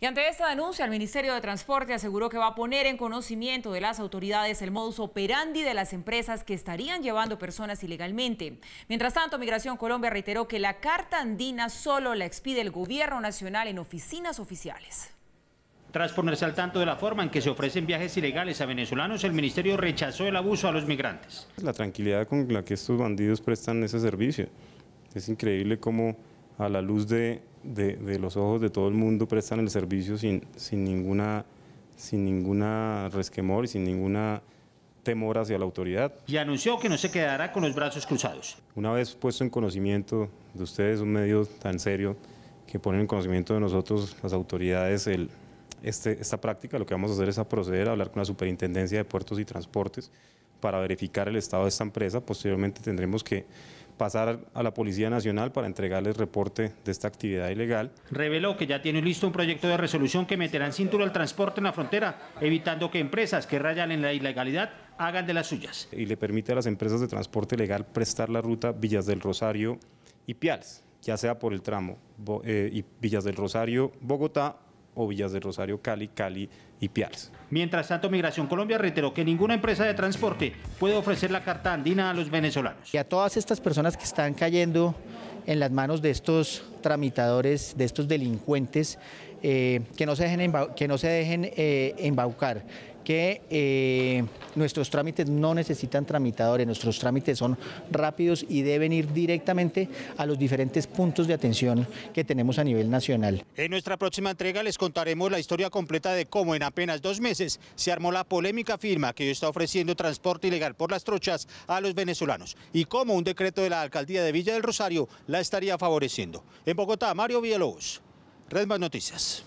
Y ante esta denuncia, el Ministerio de Transporte aseguró que va a poner en conocimiento de las autoridades el modus operandi de las empresas que estarían llevando personas ilegalmente. Mientras tanto, Migración Colombia reiteró que la carta andina solo la expide el gobierno nacional en oficinas oficiales. Tras ponerse al tanto de la forma en que se ofrecen viajes ilegales a venezolanos, el ministerio rechazó el abuso a los migrantes. La tranquilidad con la que estos bandidos prestan ese servicio. Es increíble como a la luz de de, los ojos de todo el mundo prestan el servicio sin, ninguna, sin ninguna resquemor y sin ninguna temor hacia la autoridad. Y anunció que no se quedará con los brazos cruzados. Una vez puesto en conocimiento de ustedes, un medio tan serio que ponen en conocimiento de nosotros, las autoridades, este, esta práctica, lo que vamos a hacer es a proceder a hablar con la Superintendencia de Puertos y Transportes para verificar el estado de esta empresa. Posteriormente tendremos que pasar a la Policía Nacional para entregarles reporte de esta actividad ilegal. Reveló que ya tiene listo un proyecto de resolución que meterá en cintura el transporte en la frontera, evitando que empresas que rayan en la ilegalidad hagan de las suyas. Y le permite a las empresas de transporte legal prestar la ruta Villas del Rosario y Piales, ya sea por el tramo eh, y Villas del Rosario, Bogotá o Villas de Rosario, Cali, Cali y Piales. Mientras tanto, Migración Colombia reiteró que ninguna empresa de transporte puede ofrecer la carta andina a los venezolanos. Y a todas estas personas que están cayendo en las manos de estos tramitadores, de estos delincuentes, eh, que no se dejen, que no se dejen eh, embaucar, que eh, nuestros trámites no necesitan tramitadores, nuestros trámites son rápidos y deben ir directamente a los diferentes puntos de atención que tenemos a nivel nacional. En nuestra próxima entrega les contaremos la historia completa de cómo en apenas dos meses se armó la polémica firma que está ofreciendo transporte ilegal por las trochas a los venezolanos y cómo un decreto de la alcaldía de Villa del Rosario la estaría favoreciendo. En Bogotá, Mario Villalobos, Red Más Noticias.